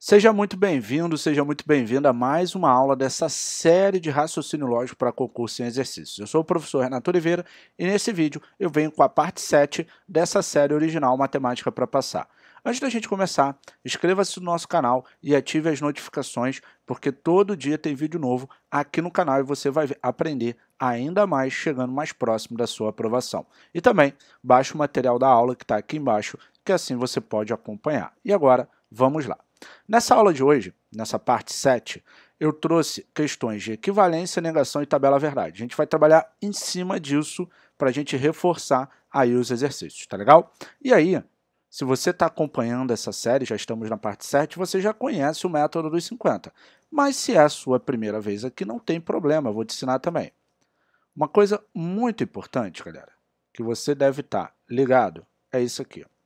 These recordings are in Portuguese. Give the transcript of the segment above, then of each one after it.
Seja muito bem-vindo, seja muito bem-vinda a mais uma aula dessa série de raciocínio lógico para concurso em exercícios. Eu sou o professor Renato Oliveira e nesse vídeo eu venho com a parte 7 dessa série original Matemática para Passar. Antes da gente começar, inscreva-se no nosso canal e ative as notificações, porque todo dia tem vídeo novo aqui no canal e você vai aprender ainda mais chegando mais próximo da sua aprovação. E também baixe o material da aula que está aqui embaixo, que assim você pode acompanhar. E agora, vamos lá. Nessa aula de hoje, nessa parte 7, eu trouxe questões de equivalência, negação e tabela verdade. A gente vai trabalhar em cima disso para a gente reforçar aí os exercícios, tá legal? E aí, se você está acompanhando essa série, já estamos na parte 7, você já conhece o método dos 50. Mas se é a sua primeira vez aqui, não tem problema, eu vou te ensinar também. Uma coisa muito importante, galera, que você deve estar tá ligado, é isso aqui. Ó.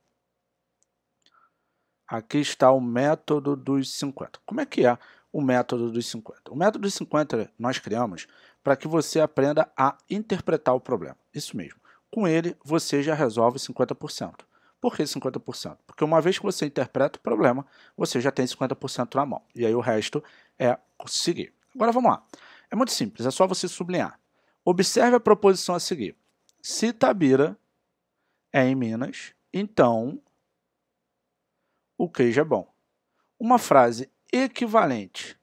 Aqui está o método dos 50. Como é que é o método dos 50? O método dos 50 nós criamos para que você aprenda a interpretar o problema. Isso mesmo. Com ele, você já resolve 50%. Por que 50%? Porque uma vez que você interpreta o problema, você já tem 50% na mão. E aí o resto é seguir. Agora vamos lá. É muito simples, é só você sublinhar. Observe a proposição a seguir. Se Tabira é em Minas, então o queijo é bom. Uma frase equivalente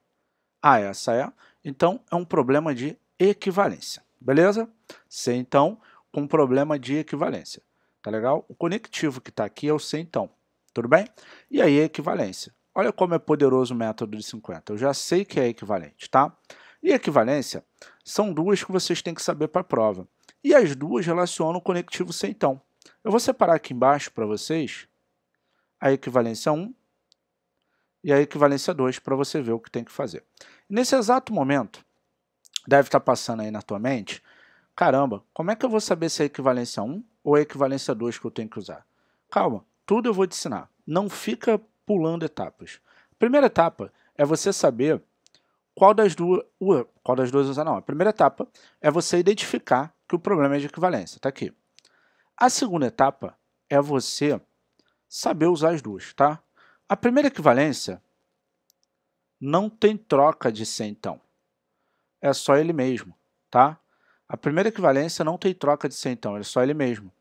a ah, essa é, então, é um problema de equivalência, beleza? C, então, com problema de equivalência, tá legal? O conectivo que está aqui é o C, então, tudo bem? E aí, equivalência. Olha como é poderoso o método de 50. Eu já sei que é equivalente, tá? E equivalência são duas que vocês têm que saber para a prova. E as duas relacionam o conectivo C, então. Eu vou separar aqui embaixo para vocês a equivalência 1 e a equivalência 2 para você ver o que tem que fazer. Nesse exato momento, deve estar tá passando aí na tua mente, caramba, como é que eu vou saber se é a equivalência 1 ou a equivalência 2 que eu tenho que usar? Calma, tudo eu vou te ensinar. Não fica pulando etapas. A primeira etapa é você saber qual das duas, qual das duas usar não. A primeira etapa é você identificar que o problema é de equivalência, está aqui. A segunda etapa é você saber usar as duas, tá? A primeira equivalência não tem troca de C, então. É só ele mesmo, tá? A primeira equivalência não tem troca de C, então. É só ele mesmo.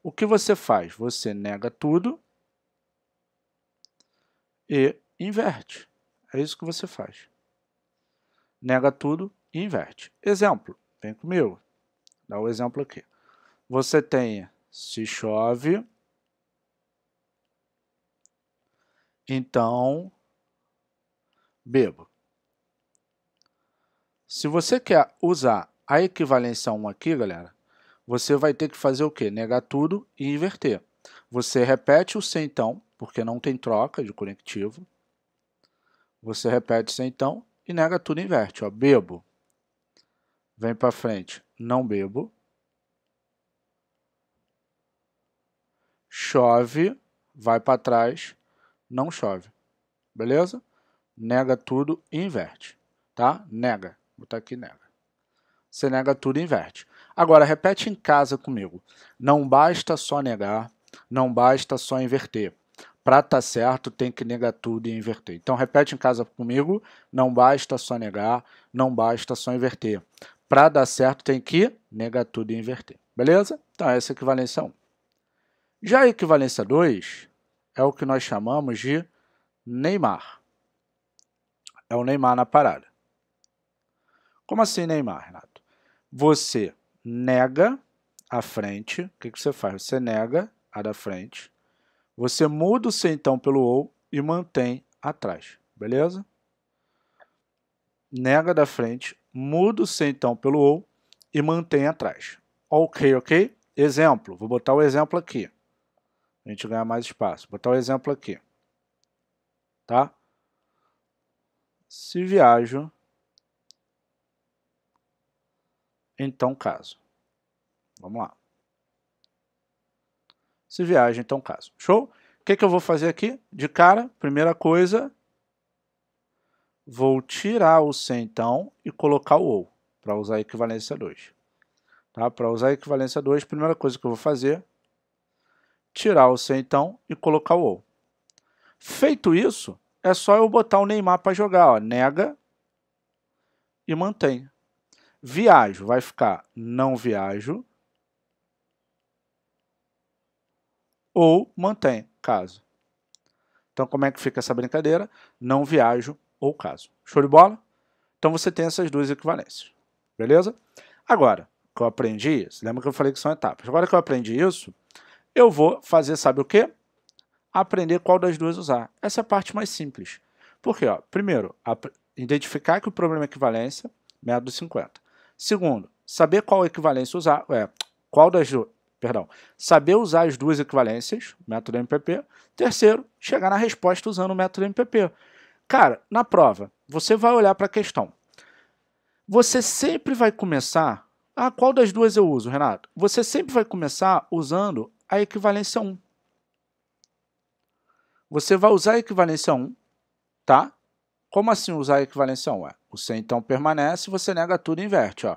O que você faz? Você nega tudo e inverte. É isso que você faz. Nega tudo e inverte. Exemplo. Vem comigo. Dá o um exemplo aqui. Você tem se chove... então bebo. Se você quer usar a equivalência 1 aqui, galera, você vai ter que fazer o quê? Negar tudo e inverter. Você repete o C então, porque não tem troca de conectivo. Você repete C então e nega tudo e inverte. Ó, bebo. Vem para frente. Não bebo. Chove. Vai para trás não chove. Beleza? Nega tudo e inverte. Tá? Nega. Vou botar aqui nega. Você nega tudo e inverte. Agora, repete em casa comigo. Não basta só negar, não basta só inverter. Para estar tá certo, tem que negar tudo e inverter. Então, repete em casa comigo. Não basta só negar, não basta só inverter. Para dar certo, tem que negar tudo e inverter. Beleza? Então, essa é a equivalência 1. Já a equivalência 2 é o que nós chamamos de Neymar. É o Neymar na parada. Como assim Neymar, Renato? Você nega a frente, o que, que você faz? Você nega a da frente, você muda o C então pelo OU e mantém atrás, beleza? Nega da frente, muda o C então pelo OU e mantém atrás. Ok, ok? Exemplo, vou botar o exemplo aqui. A gente ganha mais espaço. Vou botar o um exemplo aqui. Tá? Se viajo, então caso. Vamos lá. Se viaja, então caso. Show? O que, que eu vou fazer aqui? De cara, primeira coisa, vou tirar o C então e colocar o OU para usar a equivalência 2. Tá? Para usar a equivalência 2, primeira coisa que eu vou fazer tirar o C então e colocar o ou. Feito isso, é só eu botar o Neymar para jogar, ó, nega e mantém. Viajo vai ficar não viajo ou mantém, caso. Então como é que fica essa brincadeira? Não viajo ou caso. Show de bola? Então você tem essas duas equivalências. Beleza? Agora, que eu aprendi isso, lembra que eu falei que são etapas. Agora que eu aprendi isso, eu vou fazer, sabe o quê? Aprender qual das duas usar. Essa é a parte mais simples. Por quê? Ó, primeiro, identificar que o problema é equivalência, método dos 50. Segundo, saber qual equivalência usar, é, qual das duas, perdão, saber usar as duas equivalências, método MPP. Terceiro, chegar na resposta usando o método MPP. Cara, na prova, você vai olhar para a questão. Você sempre vai começar. Ah, qual das duas eu uso, Renato? Você sempre vai começar usando a equivalência 1. Você vai usar a equivalência 1, tá? Como assim usar a equivalência 1? O C então permanece, você nega tudo e inverte. Ó.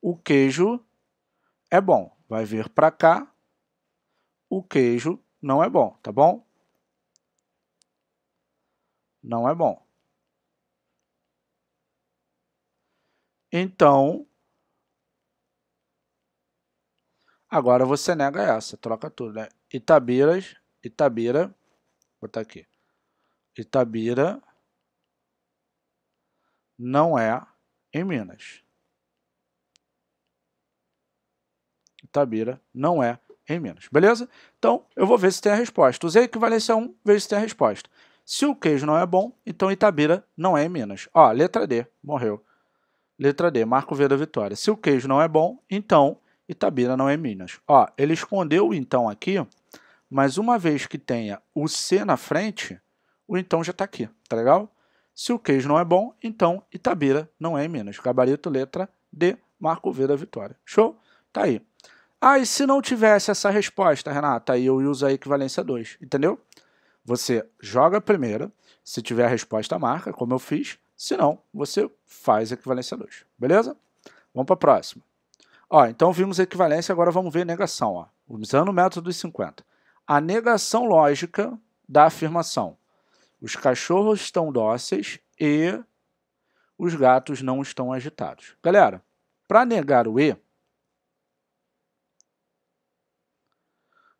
O queijo é bom, vai vir para cá. O queijo não é bom, tá bom? Não é bom. Então, Agora você nega essa, troca tudo, né? Itabiras, Itabira, vou botar aqui. Itabira não é em Minas. Itabira não é em Minas. Beleza? Então, eu vou ver se tem a resposta. Usei equivalência a 1, vejo se tem a resposta. Se o queijo não é bom, então Itabira não é em Minas. Ó, letra D, morreu. Letra D, marco V da vitória. Se o queijo não é bom, então Itabira não é Minas. Ó, ele escondeu o então aqui, mas uma vez que tenha o C na frente, o então já está aqui, tá legal? Se o queijo não é bom, então Itabira não é em Minas. Gabarito, letra D, Marco V da vitória. Show? Tá aí. Ah, e se não tivesse essa resposta, Renata, aí eu uso a equivalência 2, entendeu? Você joga a primeira, se tiver a resposta, marca, como eu fiz. Se não, você faz a equivalência 2, beleza? Vamos para a próxima. Ó, então vimos equivalência, agora vamos ver negação. Ó. Usando o método dos 50. A negação lógica da afirmação. Os cachorros estão dóceis e os gatos não estão agitados. Galera, para negar o E,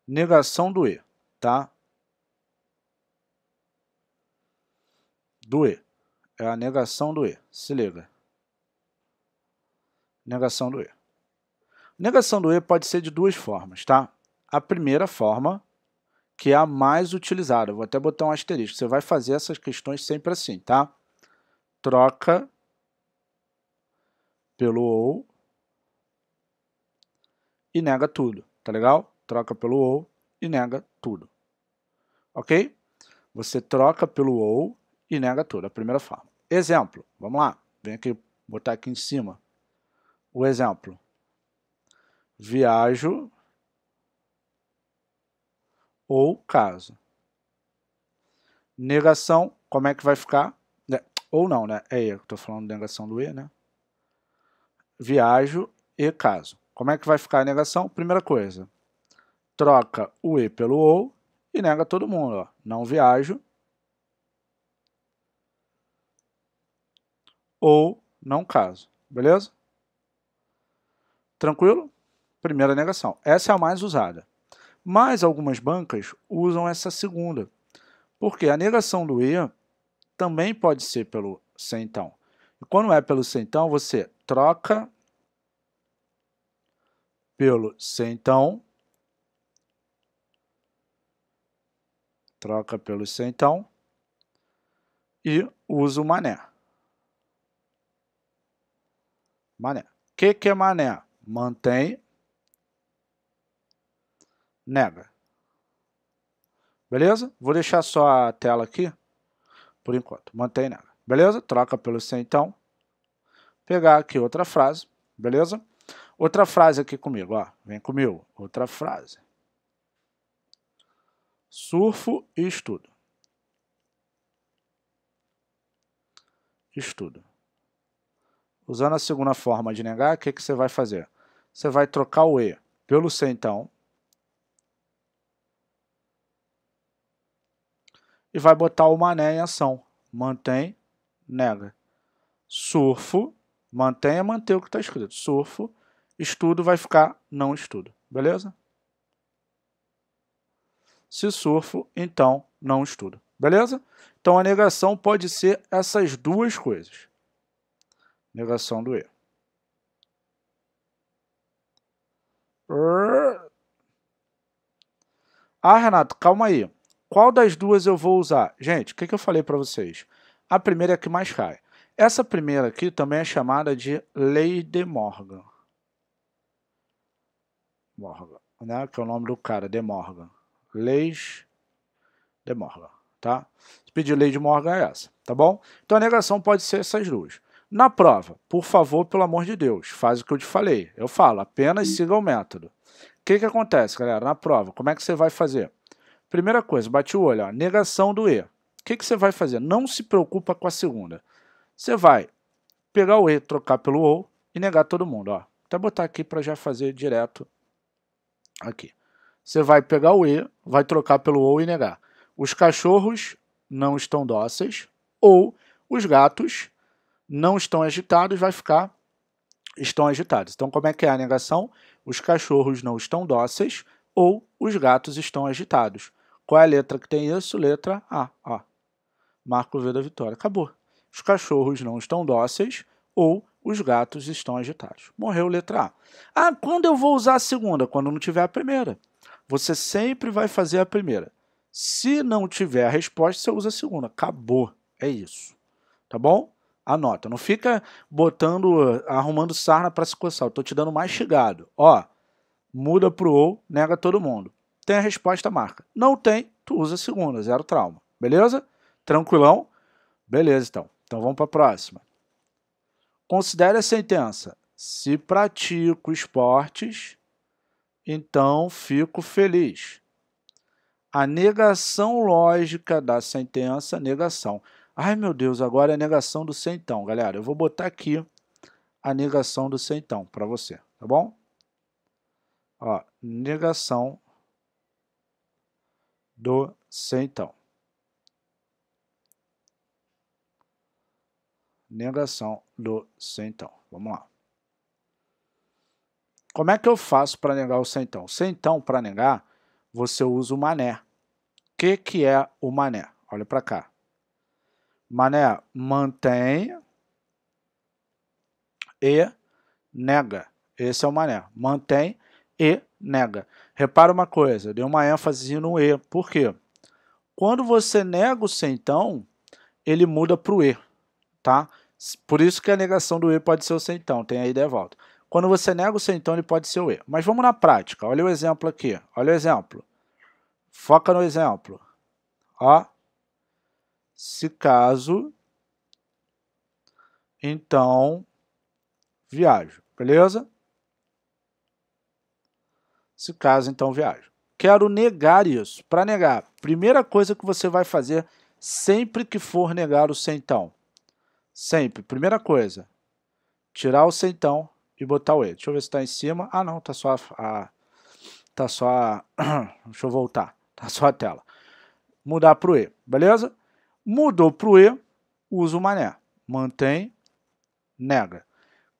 negação do E, tá? Do E. É a negação do E. Se liga. Negação do E. Negação do E pode ser de duas formas, tá? A primeira forma, que é a mais utilizada, vou até botar um asterisco, você vai fazer essas questões sempre assim, tá? Troca pelo ou e nega tudo, tá legal? Troca pelo ou e nega tudo, ok? Você troca pelo ou e nega tudo, a primeira forma. Exemplo, vamos lá, vem aqui, botar aqui em cima o exemplo viajo ou caso. Negação, como é que vai ficar? Né, ou não, né? É eu estou falando negação do E, né? Viajo e caso. Como é que vai ficar a negação? Primeira coisa, troca o E pelo ou e nega todo mundo. Ó. Não viajo ou não caso. Beleza? Tranquilo? Primeira negação. Essa é a mais usada. Mas algumas bancas usam essa segunda, porque a negação do E também pode ser pelo centão. E quando é pelo centão, você troca pelo centão, troca pelo centão e usa o mané. Mané. O que, que é mané? Mantém nega. Beleza? Vou deixar só a tela aqui, por enquanto, mantém nega. Beleza? Troca pelo C então. Pegar aqui outra frase, beleza? Outra frase aqui comigo, ó. Vem comigo, outra frase. Surfo e estudo. Estudo. Usando a segunda forma de negar, o que, que você vai fazer? Você vai trocar o E pelo C, então, e vai botar o mané em ação. Mantém, nega. Surfo, mantém é manter o que está escrito. Surfo, estudo vai ficar não estudo. Beleza? Se surfo, então não estudo. Beleza? Então a negação pode ser essas duas coisas. Negação do E. Ah, Renato, calma aí. Qual das duas eu vou usar? Gente, o que, que eu falei para vocês? A primeira é a que mais cai. Essa primeira aqui também é chamada de Lei de Morgan. Morgan, né? Que é o nome do cara, de Morgan. Leis de Morgan, tá? Se pedir Lei de Morgan é essa, tá bom? Então a negação pode ser essas duas. Na prova, por favor, pelo amor de Deus, faz o que eu te falei. Eu falo, apenas siga o método. O que, que acontece, galera, na prova? Como é que você vai fazer? Primeira coisa, bati o olho, ó, negação do E. O que, que você vai fazer? Não se preocupa com a segunda. Você vai pegar o E, trocar pelo OU e negar todo mundo. Ó. Até botar aqui para já fazer direto aqui. Você vai pegar o E, vai trocar pelo OU e negar. Os cachorros não estão dóceis ou os gatos não estão agitados, vai ficar estão agitados. Então, como é que é a negação? Os cachorros não estão dóceis ou os gatos estão agitados. Qual é a letra que tem isso? Letra A. Ó. Marco V da vitória. Acabou. Os cachorros não estão dóceis ou os gatos estão agitados. Morreu letra A. Ah, quando eu vou usar a segunda? Quando não tiver a primeira. Você sempre vai fazer a primeira. Se não tiver a resposta, você usa a segunda. Acabou. É isso. Tá bom? Anota. Não fica botando, arrumando sarna para se coçar. Eu tô te dando mais chegado. Ó, muda pro ou, nega todo mundo tem a resposta marca. Não tem, tu usa a segunda, zero trauma. Beleza? Tranquilão? Beleza, então. Então vamos para a próxima. Considere a sentença. Se pratico esportes, então fico feliz. A negação lógica da sentença, negação. Ai meu Deus, agora é a negação do centão, galera. Eu vou botar aqui a negação do centão para você, tá bom? Ó, negação do centão. Negação do centão. Vamos lá. Como é que eu faço para negar o centão? Centão, para negar, você usa o mané. O que, que é o mané? Olha para cá. Mané mantém e nega. Esse é o mané. Mantém e nega. Repara uma coisa, deu uma ênfase no E. Por quê? Quando você nega o C, então, ele muda para o E, tá? Por isso que a negação do E pode ser o C, então, tem a ideia volta. Quando você nega o C, então, ele pode ser o E. Mas vamos na prática, olha o exemplo aqui, olha o exemplo. Foca no exemplo. Ó, se caso, então, viajo, beleza? se caso então viajo Quero negar isso. Para negar, primeira coisa que você vai fazer sempre que for negar o centão. Sempre. Primeira coisa, tirar o centão e botar o E. Deixa eu ver se está em cima. Ah, não, tá só a... tá só a... Deixa eu voltar. Tá só a tela. Mudar para o E, beleza? Mudou para o E, usa o mané. Mantém, nega.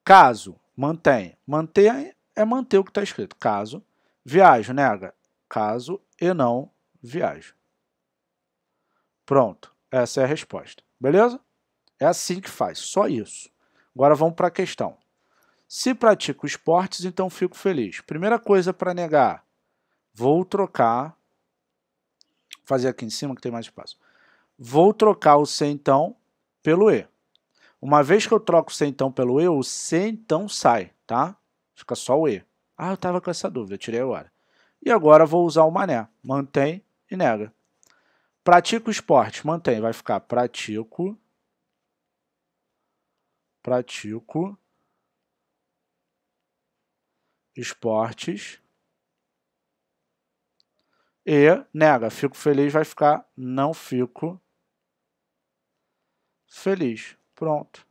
Caso, mantém. Manter é manter o que está escrito. Caso, Viajo, nega? Caso e não viajo. Pronto, essa é a resposta. Beleza? É assim que faz, só isso. Agora vamos para a questão. Se pratico esportes, então fico feliz. Primeira coisa para negar, vou trocar. Fazer aqui em cima que tem mais espaço. Vou trocar o C então pelo E. Uma vez que eu troco o C então pelo E, o C então sai, tá? Fica só o E. Ah, eu estava com essa dúvida, tirei agora. E agora vou usar o mané. Mantém e nega. Pratico esporte, mantém. Vai ficar pratico. Pratico. Esportes. E nega. Fico feliz, vai ficar não fico feliz. Pronto.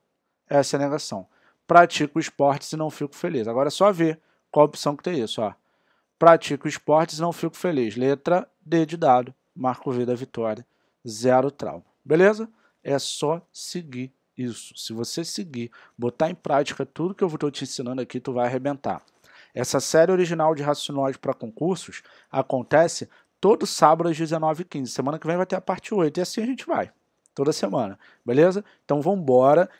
Essa é a negação. Pratico esportes e não fico feliz. Agora é só ver qual a opção que tem isso? Ó. Pratico esportes e não fico feliz. Letra D de dado. Marco V da vitória. Zero trauma. Beleza? É só seguir isso. Se você seguir, botar em prática tudo que eu estou te ensinando aqui, tu vai arrebentar. Essa série original de racionais para concursos acontece todo sábado às 19h15. Semana que vem vai ter a parte 8 e assim a gente vai. Toda semana, beleza? Então vamos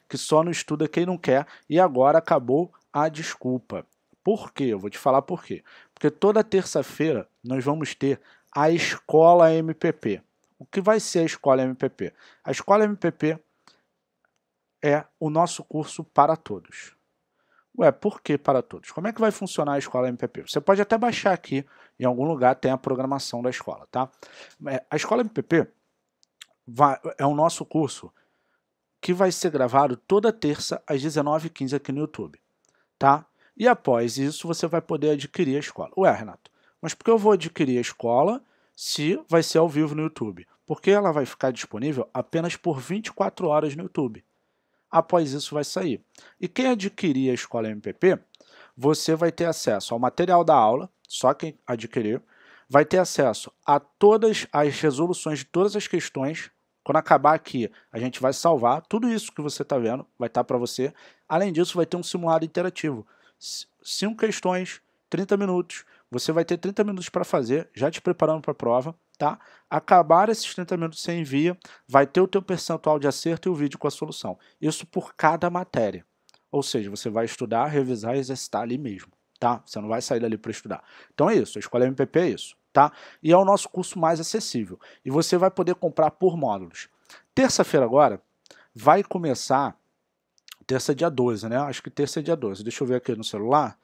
que só não estuda quem não quer. E agora acabou a desculpa. Por quê? Eu vou te falar por quê. Porque toda terça-feira nós vamos ter a Escola MPP. O que vai ser a Escola MPP? A Escola MPP é o nosso curso para todos. Ué, por que para todos? Como é que vai funcionar a escola MPP? Você pode até baixar aqui, em algum lugar tem a programação da escola, tá? É, a escola MPP vai, é o nosso curso que vai ser gravado toda terça às 19h15 aqui no YouTube, tá? E após isso, você vai poder adquirir a escola. Ué, Renato, mas por que eu vou adquirir a escola se vai ser ao vivo no YouTube? Porque ela vai ficar disponível apenas por 24 horas no YouTube. Após isso, vai sair. E quem adquirir a escola MPP, você vai ter acesso ao material da aula, só quem adquirir, vai ter acesso a todas as resoluções de todas as questões. Quando acabar aqui, a gente vai salvar tudo isso que você está vendo, vai estar tá para você. Além disso, vai ter um simulado interativo cinco questões, 30 minutos. Você vai ter 30 minutos para fazer, já te preparando para a prova, tá? Acabar esses 30 minutos você envia, vai ter o teu percentual de acerto e o vídeo com a solução. Isso por cada matéria. Ou seja, você vai estudar, revisar e exercitar ali mesmo, tá? Você não vai sair dali para estudar. Então é isso, a escola MPP é isso, tá? E é o nosso curso mais acessível. E você vai poder comprar por módulos. Terça-feira agora vai começar Terça é dia 12, né? Acho que terça é dia 12. Deixa eu ver aqui no celular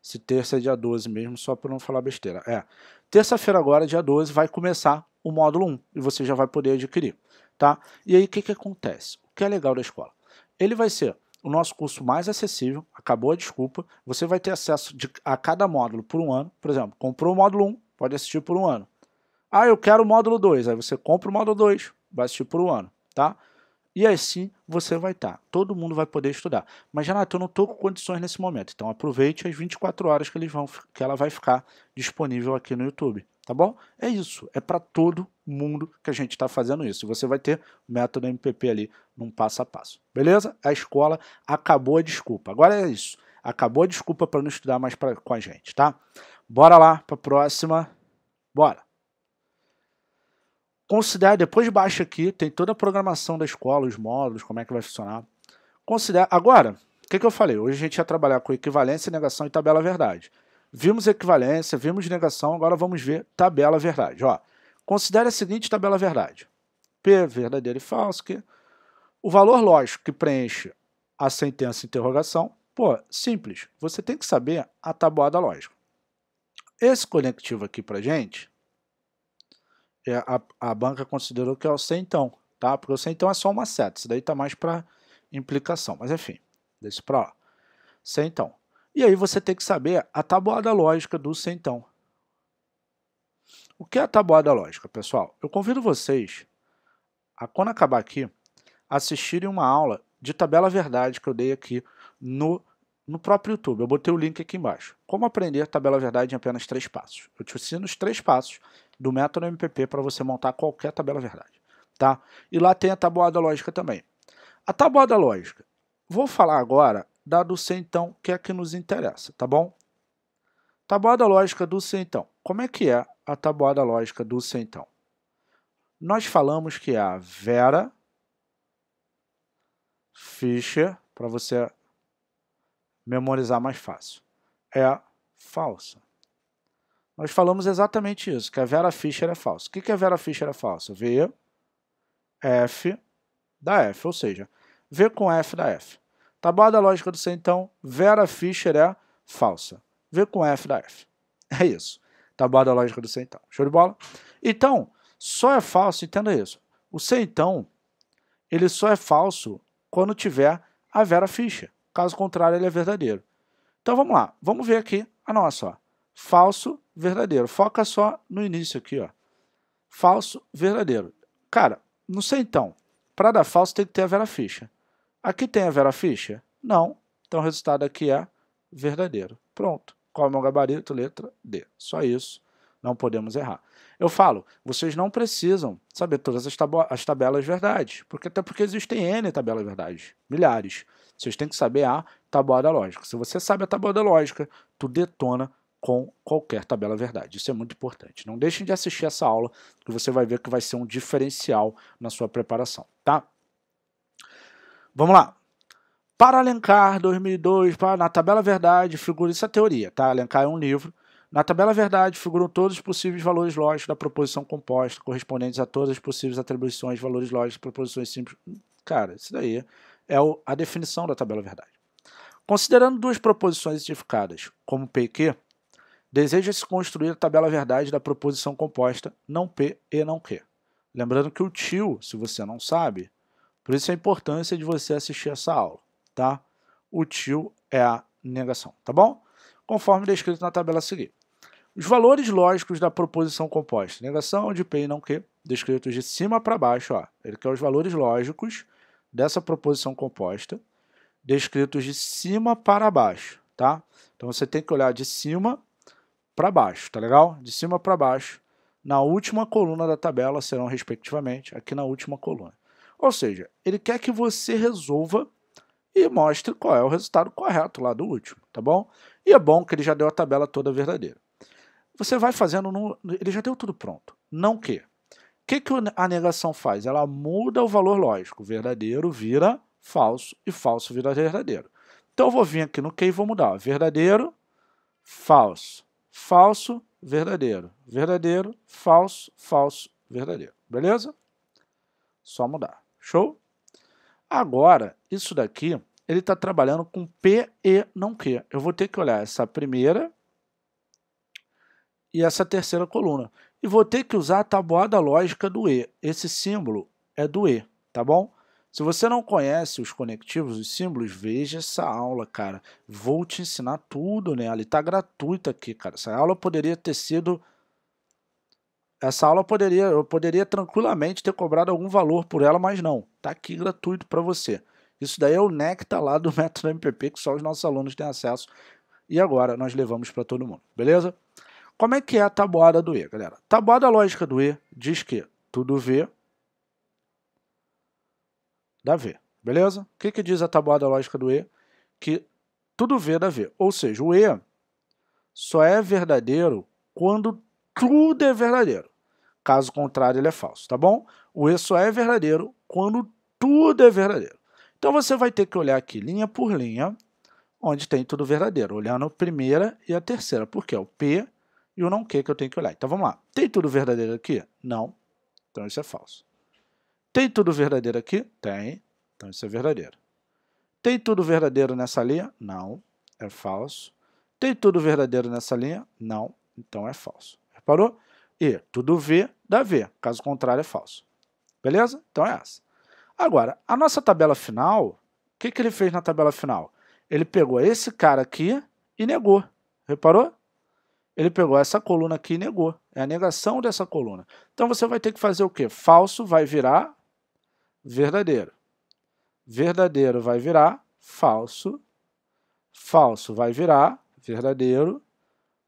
se terça é dia 12 mesmo, só para não falar besteira. É. Terça-feira agora, dia 12, vai começar o módulo 1 e você já vai poder adquirir, tá? E aí o que que acontece? O que é legal da escola? Ele vai ser o nosso curso mais acessível, acabou a desculpa, você vai ter acesso de, a cada módulo por um ano. Por exemplo, comprou o módulo 1, pode assistir por um ano. Ah, eu quero o módulo 2, aí você compra o módulo 2, vai assistir por um ano, tá? E assim você vai estar. Todo mundo vai poder estudar. Mas, Renato, eu não estou com condições nesse momento. Então aproveite as 24 horas que, eles vão, que ela vai ficar disponível aqui no YouTube. Tá bom? É isso. É para todo mundo que a gente está fazendo isso. você vai ter o método MPP ali num passo a passo. Beleza? A escola acabou a desculpa. Agora é isso. Acabou a desculpa para não estudar mais pra, com a gente, tá? Bora lá para a próxima. Bora! Considere, depois baixa aqui, tem toda a programação da escola, os módulos, como é que vai funcionar. Considere, agora, o que, que eu falei? Hoje a gente ia trabalhar com equivalência, negação e tabela verdade. Vimos equivalência, vimos negação, agora vamos ver tabela verdade. Ó, considere a seguinte tabela verdade. P, verdadeiro e falso, que o valor lógico que preenche a sentença interrogação, pô, simples, você tem que saber a tabuada lógica. Esse conectivo aqui pra gente, é, a, a banca considerou que é o centão, tá? Porque o centão é só uma seta, isso daí tá mais para implicação, mas enfim, deixa para lá. Centão. E aí você tem que saber a tabuada lógica do centão. O que é a tabuada lógica, pessoal? Eu convido vocês a quando acabar aqui assistirem uma aula de tabela verdade que eu dei aqui no no próprio YouTube. Eu botei o link aqui embaixo. Como aprender tabela verdade em apenas três passos. Eu te ensino os três passos do método MPP para você montar qualquer tabela verdade. Tá? E lá tem a tabuada lógica também. A tabuada lógica. Vou falar agora da do C então, que é a que nos interessa, tá bom? Tabuada lógica do C então. Como é que é a tabuada lógica do C então? Nós falamos que é a Vera Fischer, para você memorizar mais fácil. É falsa. Nós falamos exatamente isso, que a Vera Fischer é falsa. O que, que a Vera Fischer é falsa? V, F da F, ou seja, V com F da F. Tabuada tá lógica do C, então, Vera Fischer é falsa. V com F da F. É isso. Tabuada tá lógica do C, então. Show de bola? Então, só é falso, entenda isso. O C, então, ele só é falso quando tiver a Vera Fischer. Caso contrário, ele é verdadeiro. Então vamos lá, vamos ver aqui a nossa. Ó. Falso, verdadeiro. Foca só no início aqui. Ó. Falso, verdadeiro. Cara, não sei então. Para dar falso tem que ter a vera ficha. Aqui tem a vera ficha? Não. Então o resultado aqui é verdadeiro. Pronto. Qual é o meu gabarito? Letra D. Só isso. Não podemos errar. Eu falo, vocês não precisam saber todas as, as tabelas verdades, porque até porque existem N tabelas verdades, milhares. Vocês têm que saber a tabuada lógica. Se você sabe a tabuada lógica, tu detona com qualquer tabela verdade. Isso é muito importante. Não deixem de assistir essa aula, que você vai ver que vai ser um diferencial na sua preparação, tá? Vamos lá. Para Alencar, 2002, para, na tabela verdade, figura essa é teoria, tá? Alencar é um livro na tabela é verdade, figuram todos os possíveis valores lógicos da proposição composta, correspondentes a todas as possíveis atribuições, valores lógicos, proposições simples. Cara, isso daí é a definição da tabela verdade. Considerando duas proposições identificadas como P e Q, deseja-se construir a tabela verdade da proposição composta não P e não Q. Lembrando que o tio, se você não sabe, por isso a importância de você assistir essa aula, tá? O tio é a negação, tá bom? Conforme descrito na tabela a seguir. Os valores lógicos da proposição composta. Negação de P e não Q, descritos de cima para baixo. Ó. Ele quer os valores lógicos dessa proposição composta, descritos de cima para baixo. Tá? Então você tem que olhar de cima para baixo, tá legal? De cima para baixo. Na última coluna da tabela serão, respectivamente, aqui na última coluna. Ou seja, ele quer que você resolva e mostre qual é o resultado correto lá do último, tá bom? E é bom que ele já deu a tabela toda verdadeira. Você vai fazendo, num, ele já deu tudo pronto. Não que. O que, que a negação faz? Ela muda o valor lógico. Verdadeiro vira falso e falso vira verdadeiro. Então eu vou vir aqui no que e vou mudar. Verdadeiro, falso. Falso, verdadeiro. Verdadeiro, falso, falso, verdadeiro. Beleza? Só mudar. Show? Agora, isso daqui, ele está trabalhando com P e não Q. Eu vou ter que olhar essa primeira e essa terceira coluna. E vou ter que usar a tabuada lógica do E. Esse símbolo é do E, tá bom? Se você não conhece os conectivos, os símbolos, veja essa aula, cara. Vou te ensinar tudo nela. E tá gratuita aqui, cara. Essa aula poderia ter sido. Essa aula poderia, eu poderia tranquilamente ter cobrado algum valor por ela, mas não. Tá aqui gratuito para você. Isso daí é o Nectar lá do Método MPP, que só os nossos alunos têm acesso. E agora nós levamos para todo mundo, beleza? Como é que é a tabuada do E, galera? Tabuada lógica do E diz que tudo V dá V, beleza? O que, que diz a tabuada lógica do E? Que tudo V dá V. Ou seja, o E só é verdadeiro quando tudo é verdadeiro. Caso contrário, ele é falso, tá bom? O E só é verdadeiro quando tudo é verdadeiro. Então você vai ter que olhar aqui linha por linha, onde tem tudo verdadeiro, olhando a primeira e a terceira, porque é o P e o não que que eu tenho que olhar. Então vamos lá. Tem tudo verdadeiro aqui? Não. Então isso é falso. Tem tudo verdadeiro aqui? Tem. Então isso é verdadeiro. Tem tudo verdadeiro nessa linha? Não. É falso. Tem tudo verdadeiro nessa linha? Não. Então é falso. Reparou? E tudo V dá V. Caso contrário, é falso. Beleza? Então é essa. Agora, a nossa tabela final, o que, que ele fez na tabela final? Ele pegou esse cara aqui e negou. Reparou? Ele pegou essa coluna aqui e negou. É a negação dessa coluna. Então você vai ter que fazer o quê? Falso vai virar verdadeiro. Verdadeiro vai virar falso. Falso vai virar verdadeiro.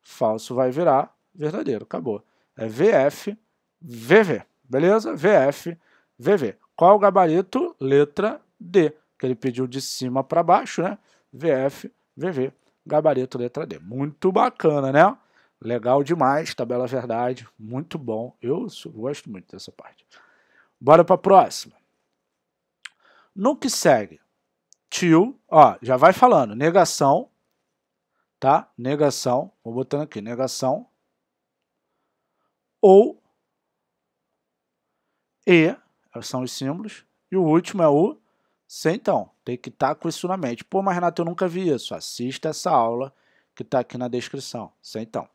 Falso vai virar verdadeiro. Acabou. É VF, VV. Beleza? VF, VV. Qual o gabarito? Letra D. Que ele pediu de cima para baixo, né? VF, VV. Gabarito letra D. Muito bacana, né? Legal demais, tabela verdade, muito bom. Eu gosto muito dessa parte. Bora para a próxima. No que segue, tio, ó, já vai falando, negação, tá? Negação, vou botando aqui, negação, ou, e, são os símbolos, e o último é o sem então, tem que estar tá com isso na mente. Pô, mas Renato, eu nunca vi isso. Assista essa aula que está aqui na descrição. Sem então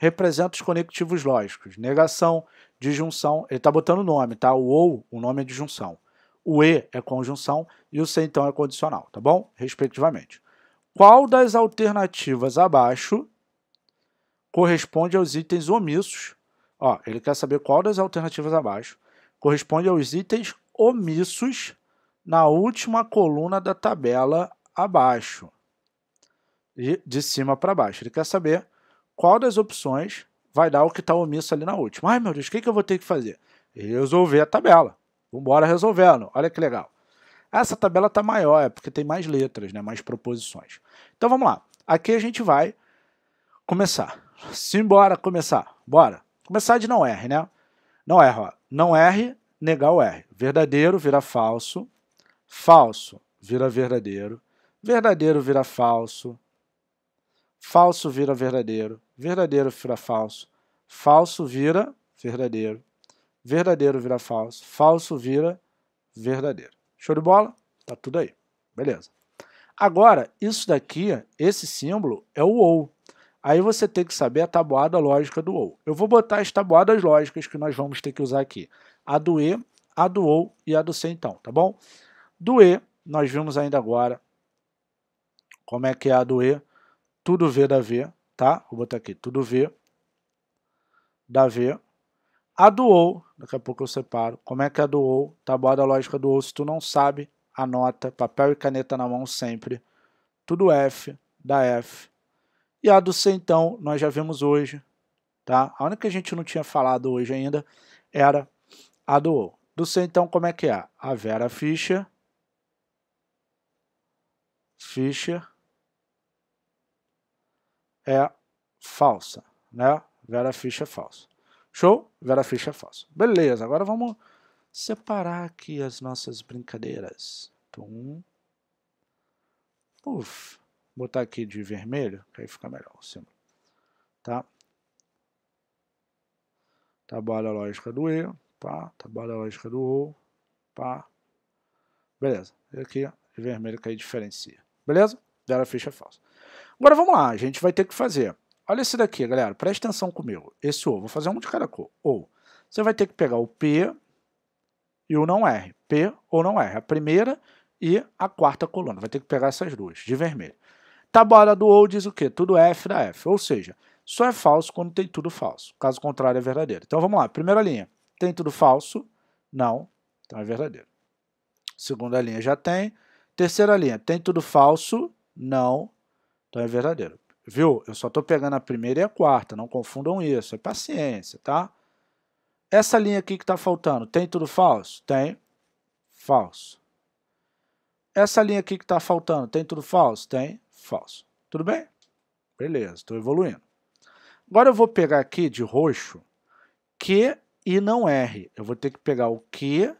representa os conectivos lógicos. Negação, disjunção, ele está botando o nome, tá? O ou, o nome é disjunção. O e é conjunção e o c, então, é condicional, tá bom? Respectivamente. Qual das alternativas abaixo corresponde aos itens omissos? Ó, ele quer saber qual das alternativas abaixo corresponde aos itens omissos na última coluna da tabela abaixo. E de cima para baixo. Ele quer saber qual das opções vai dar o que está omisso ali na última. Ai meu Deus, o que, que eu vou ter que fazer? Resolver a tabela. Vambora resolvendo. Olha que legal. Essa tabela está maior, é porque tem mais letras, né? mais proposições. Então vamos lá. Aqui a gente vai começar. Simbora começar. Bora. Começar de não R, né? Não R, ó. Não R, negar o R. Verdadeiro vira falso. Falso vira verdadeiro. Verdadeiro vira falso. Falso vira verdadeiro. Verdadeiro vira falso. Falso vira verdadeiro. Verdadeiro vira falso. Falso vira verdadeiro. Show de bola? Tá tudo aí. Beleza. Agora, isso daqui, esse símbolo, é o OU. Aí você tem que saber a tabuada lógica do OU. Eu vou botar as tabuadas lógicas que nós vamos ter que usar aqui. A do E, a do OU e a do C então, tá bom? Do E, nós vimos ainda agora como é que é a do E tudo V da V, tá? Vou botar aqui, tudo V da V. A do OU, daqui a pouco eu separo. Como é que é a do OU? Tabuada lógica do OU. Se tu não sabe, anota, papel e caneta na mão sempre. Tudo F da F. E a do C, então, nós já vimos hoje, tá? A única que a gente não tinha falado hoje ainda era a do OU. Do C, então, como é que é? A Vera Fischer. Fischer é falsa, né? Vera Fischer é falsa. Show? Vera Fischer é falsa. Beleza, agora vamos separar aqui as nossas brincadeiras. Tum. Uf. Botar aqui de vermelho, que aí fica melhor o símbolo. Tá? Trabalha a lógica do E, pá. Trabalha a lógica do O, pá. Beleza. E aqui, de vermelho, que aí diferencia. Beleza? Vera ficha é falsa. Agora vamos lá, a gente vai ter que fazer. Olha esse daqui, galera, presta atenção comigo. Esse ou, vou fazer um de cada cor. Ou, você vai ter que pegar o P e o não R. P ou não R, a primeira e a quarta coluna. Vai ter que pegar essas duas, de vermelho. Tabela do ou diz o quê? Tudo F da F, ou seja, só é falso quando tem tudo falso. Caso contrário, é verdadeiro. Então vamos lá, primeira linha, tem tudo falso? Não, então é verdadeiro. Segunda linha já tem. Terceira linha, tem tudo falso? Não, então é verdadeiro. Viu? Eu só estou pegando a primeira e a quarta, não confundam isso. É paciência, tá? Essa linha aqui que está faltando, tem tudo falso? Tem. Falso. Essa linha aqui que está faltando, tem tudo falso? Tem. Falso. Tudo bem? Beleza, estou evoluindo. Agora eu vou pegar aqui de roxo, Q e não R. Eu vou ter que pegar o Q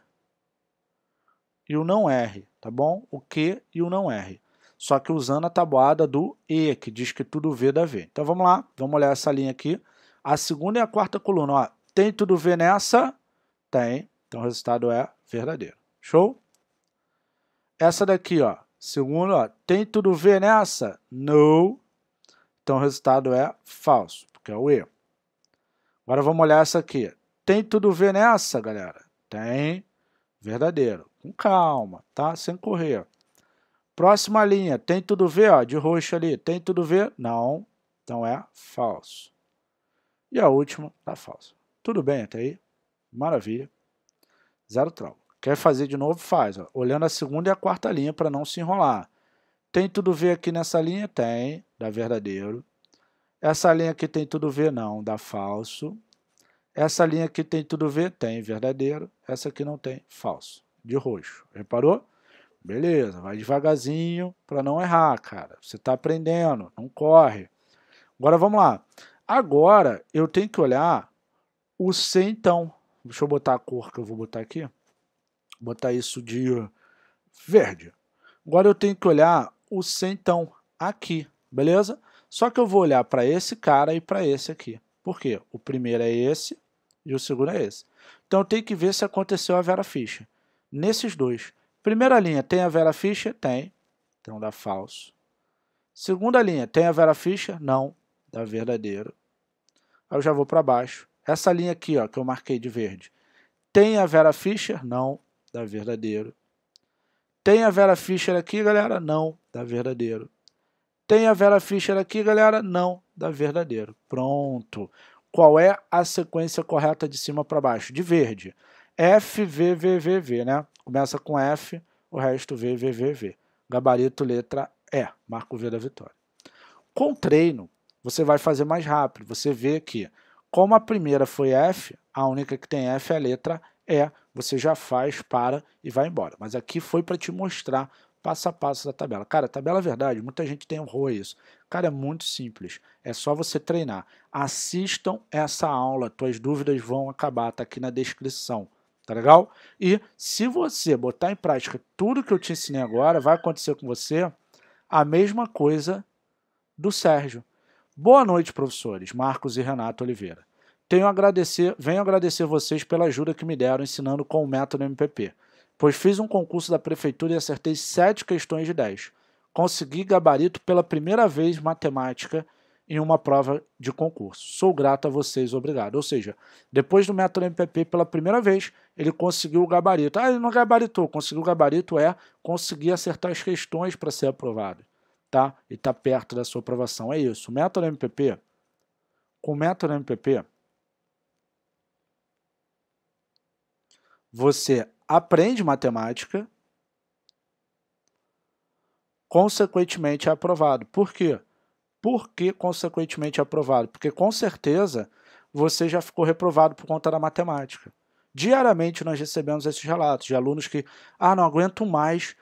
e o não R, tá bom? O Q e o não R só que usando a tabuada do E, que diz que tudo V dá V. Então vamos lá, vamos olhar essa linha aqui. A segunda e a quarta coluna, ó, tem tudo V nessa? Tem. Então o resultado é verdadeiro. Show? Essa daqui, ó, segunda, ó, tem tudo V nessa? Não. Então o resultado é falso, porque é o E. Agora vamos olhar essa aqui. Tem tudo V nessa, galera? Tem. Verdadeiro. Com calma, tá? Sem correr. Próxima linha, tem tudo V, ó, de roxo ali, tem tudo V? Não, então é falso. E a última tá falso Tudo bem até aí? Maravilha. Zero trauma. Quer fazer de novo? Faz, ó, olhando a segunda e a quarta linha para não se enrolar. Tem tudo V aqui nessa linha? Tem, dá verdadeiro. Essa linha aqui tem tudo V? Não, dá falso. Essa linha aqui tem tudo V? Tem, verdadeiro. Essa aqui não tem, falso, de roxo. Reparou? Beleza, vai devagarzinho para não errar, cara. Você está aprendendo, não corre. Agora vamos lá. Agora eu tenho que olhar o C então. Deixa eu botar a cor que eu vou botar aqui. Vou botar isso de verde. Agora eu tenho que olhar o C então aqui, beleza? Só que eu vou olhar para esse cara e para esse aqui. Por quê? O primeiro é esse e o segundo é esse. Então eu tenho que ver se aconteceu a Vera Ficha. nesses dois. Primeira linha, tem a Vera Fischer? Tem. Então dá falso. Segunda linha, tem a Vera Fischer? Não. Dá verdadeiro. Aí eu já vou para baixo. Essa linha aqui, ó, que eu marquei de verde. Tem a Vera Fischer? Não. Dá verdadeiro. Tem a Vera Fischer aqui, galera? Não. Dá verdadeiro. Tem a Vera Fischer aqui, galera? Não. Dá verdadeiro. Pronto. Qual é a sequência correta de cima para baixo? De verde. F, V, V, V, V, né? Começa com F, o resto V, V, V, V. Gabarito, letra E, marco V da vitória. Com treino, você vai fazer mais rápido. Você vê que, como a primeira foi F, a única que tem F é a letra E. Você já faz, para e vai embora. Mas aqui foi para te mostrar passo a passo da tabela. Cara, tabela é verdade, muita gente tem horror a isso. Cara, é muito simples. É só você treinar. Assistam essa aula, tuas dúvidas vão acabar, tá aqui na descrição. Tá legal? E se você botar em prática tudo que eu te ensinei agora, vai acontecer com você a mesma coisa do Sérgio. Boa noite, professores, Marcos e Renato Oliveira. Tenho agradecer, venho agradecer vocês pela ajuda que me deram ensinando com o método MPP, pois fiz um concurso da prefeitura e acertei sete questões de 10. Consegui gabarito pela primeira vez matemática em uma prova de concurso. Sou grato a vocês, obrigado. Ou seja, depois do método MPP, pela primeira vez, ele conseguiu o gabarito. Ah, ele não gabaritou. Conseguiu o gabarito é conseguir acertar as questões para ser aprovado. Tá? E está perto da sua aprovação. É isso. O método MPP, com o método MPP, você aprende matemática, consequentemente é aprovado. Por quê? por que consequentemente é aprovado? Porque com certeza você já ficou reprovado por conta da matemática. Diariamente nós recebemos esses relatos de alunos que, ah, não aguento mais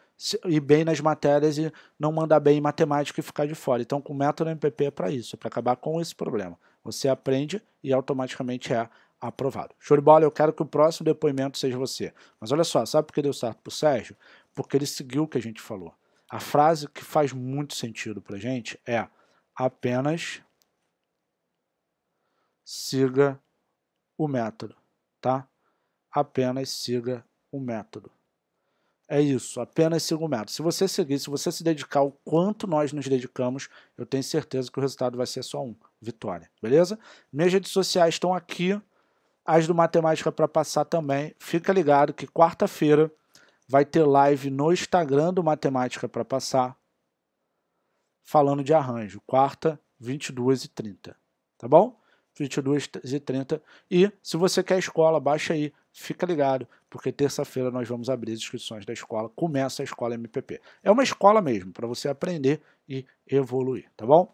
ir bem nas matérias e não mandar bem em matemática e ficar de fora. Então, com o método MPP é para isso, é para acabar com esse problema. Você aprende e automaticamente é aprovado. Show de bola, eu quero que o próximo depoimento seja você. Mas olha só, sabe por que deu certo para o Sérgio? Porque ele seguiu o que a gente falou. A frase que faz muito sentido para gente é apenas siga o método, tá? Apenas siga o método. É isso, apenas siga o método. Se você seguir, se você se dedicar o quanto nós nos dedicamos, eu tenho certeza que o resultado vai ser só um, vitória, beleza? Minhas redes sociais estão aqui, as do Matemática para passar também. Fica ligado que quarta-feira vai ter live no Instagram do Matemática para passar, falando de arranjo. Quarta, 22 e 30. Tá bom? 22 e 30. E se você quer escola, baixa aí. Fica ligado, porque terça-feira nós vamos abrir as inscrições da escola. Começa a escola MPP. É uma escola mesmo, para você aprender e evoluir, tá bom?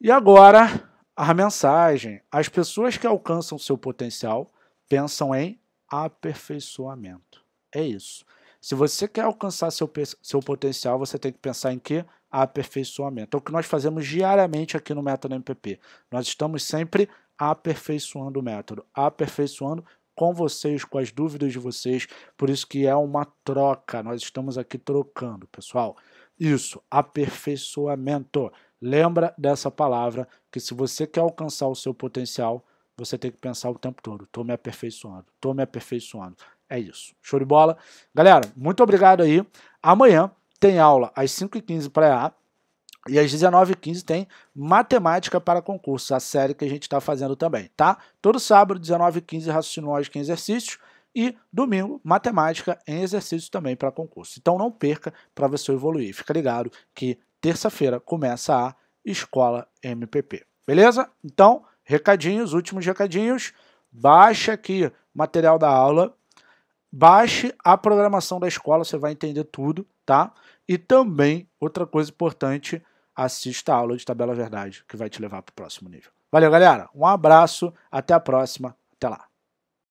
E agora, a mensagem. As pessoas que alcançam seu potencial pensam em aperfeiçoamento. É isso. Se você quer alcançar seu, seu potencial, você tem que pensar em quê? aperfeiçoamento. É o que nós fazemos diariamente aqui no Método MPP. Nós estamos sempre aperfeiçoando o método, aperfeiçoando com vocês, com as dúvidas de vocês. Por isso que é uma troca, nós estamos aqui trocando, pessoal. Isso, aperfeiçoamento. Lembra dessa palavra que se você quer alcançar o seu potencial, você tem que pensar o tempo todo. Estou me aperfeiçoando, estou me aperfeiçoando. É isso. Show de bola. Galera, muito obrigado aí. Amanhã tem aula às 5h15 pré-A e às 19h15 tem Matemática para concurso a série que a gente está fazendo também, tá? Todo sábado, 19h15, Raciocínio Lógico em Exercícios e domingo, Matemática em Exercícios também para concurso. Então não perca para você evoluir. Fica ligado que terça-feira começa a Escola MPP. Beleza? Então, recadinhos, últimos recadinhos. Baixe aqui material da aula, baixe a programação da escola, você vai entender tudo, tá? E também, outra coisa importante, assista a aula de tabela verdade, que vai te levar para o próximo nível. Valeu, galera. Um abraço, até a próxima. Até lá.